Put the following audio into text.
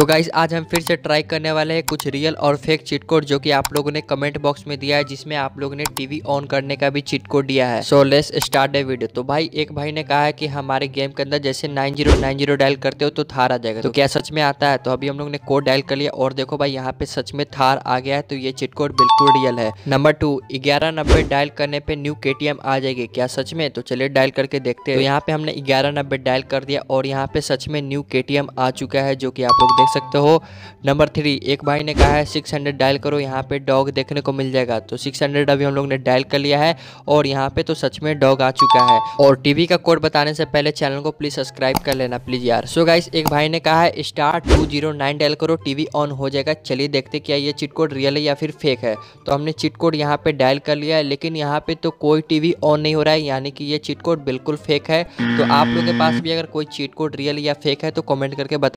तो गाइज आज हम फिर से ट्राई करने वाले हैं कुछ रियल और फेक चिट कोड जो कि आप लोगों ने कमेंट बॉक्स में दिया है जिसमें आप लोगों ने टीवी ऑन करने का भी चिट कोड दिया है so let's start a video तो भाई एक भाई ने कहा है कि हमारे गेम के अंदर जैसे nine zero nine zero dial करते हो तो थार आ जाएगा तो क्या सच में आता है तो अभी हम लोग ने कोड डायल कर लिया और देखो भाई यहाँ पे सच में थार आ गया है तो ये चिट कोड बिल्कुल रियल है नंबर टू ग्यारह नब्बे डायल करने पे न्यू के आ जाएगी क्या सच में तो चलिए डायल करके देखते हैं तो यहाँ पे हमने ग्यारह नब्बे डायल कर दिया और यहाँ पे सच में न्यू के आ चुका है जो की आप लोग देख सकते हो नंबर थ्री एक भाई ने कहा है सिक्स हंड्रेड डायल करो यहाँ पे डॉग देखने को मिल जाएगा तो सिक्स हंड्रेड अभी हम लोग ने डायल कर लिया है और यहाँ पे तो सच में डॉग आ चुका है और टीवी का कोड बताने से पहले चैनल को प्लीज़ सब्सक्राइब कर लेना प्लीज़ यार सो so गाइस एक भाई ने कहा है star two zero nine dial करो टीवी ऑन हो जाएगा चलिए देखते क्या ये चिट कोड रियल है या फिर फेक है तो हमने चिट कोड यहाँ पे डायल कर लिया है लेकिन यहाँ पे तो कोई टीवी ऑन नहीं हो रहा है यानी कि ये चिट कोड बिल्कुल फेक है तो आप लोग के पास भी अगर कोई चिट कोड रियल या फेक है तो कमेंट करके बता